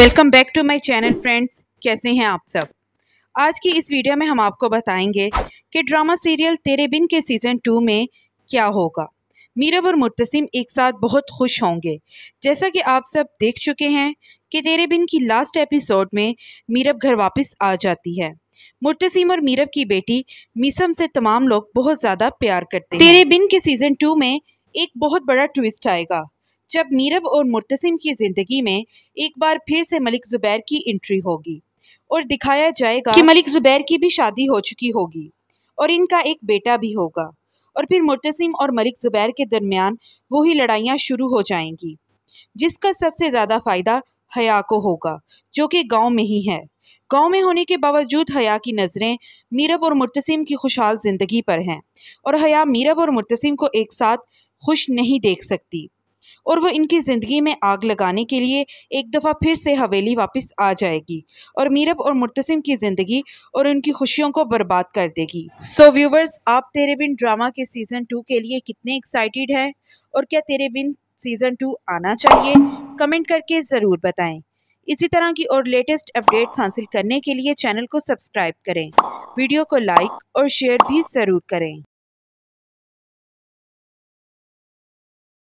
welcome back to my channel friends कैसे हैं आप सब आज की इस वीडियो में हम आपको बताएंगे कि ड्रामा सीरियल तेरे बिन के सीज़न टू में क्या होगा मीरब और मुतसिम एक साथ बहुत खुश होंगे जैसा कि आप सब देख चुके हैं कि तेरे बिन की लास्ट एपिसोड में मीरब घर वापस आ जाती है मुतसिम और मीरब की बेटी मीसम से तमाम लोग बहुत ज़्यादा प्यार करते हैं तेरे बिन के सीज़न टू में एक बहुत बड़ा ट्विस्ट आएगा जब मीरब और मुर्तसिम की ज़िंदगी में एक बार फिर से मलिक ज़ुबैर की एंट्री होगी और दिखाया जाएगा कि मलिक ज़ुबैर की भी शादी हो चुकी होगी और इनका एक बेटा भी होगा और फिर मुर्तसिम और मलिक ज़ुबैर के दरमियान वही लड़ाइयाँ शुरू हो जाएंगी जिसका सबसे ज़्यादा फ़ायदा हया को होगा जो कि गाँव में ही है गांव में होने के बावजूद हया की नज़रें मीरब और मुर्तसिम की खुशहाल ज़िंदगी पर हैं और हया मीरब और मुर्तसिम को एक साथ खुश नहीं देख सकती और वह इनकी ज़िंदगी में आग लगाने के लिए एक दफ़ा फिर से हवेली वापस आ जाएगी और मीरब और मुतसम की ज़िंदगी और उनकी खुशियों को बर्बाद कर देगी सो so, व्यूवर्स आप तेरे बिन ड्रामा के सीज़न टू के लिए कितने एक्साइटेड हैं और क्या तेरे बिन सीज़न टू आना चाहिए कमेंट करके ज़रूर बताएँ इसी तरह की और लेटेस्ट अपडेट्स हासिल करने के लिए चैनल को सब्सक्राइब करें वीडियो को लाइक और शेयर भी ज़रूर करें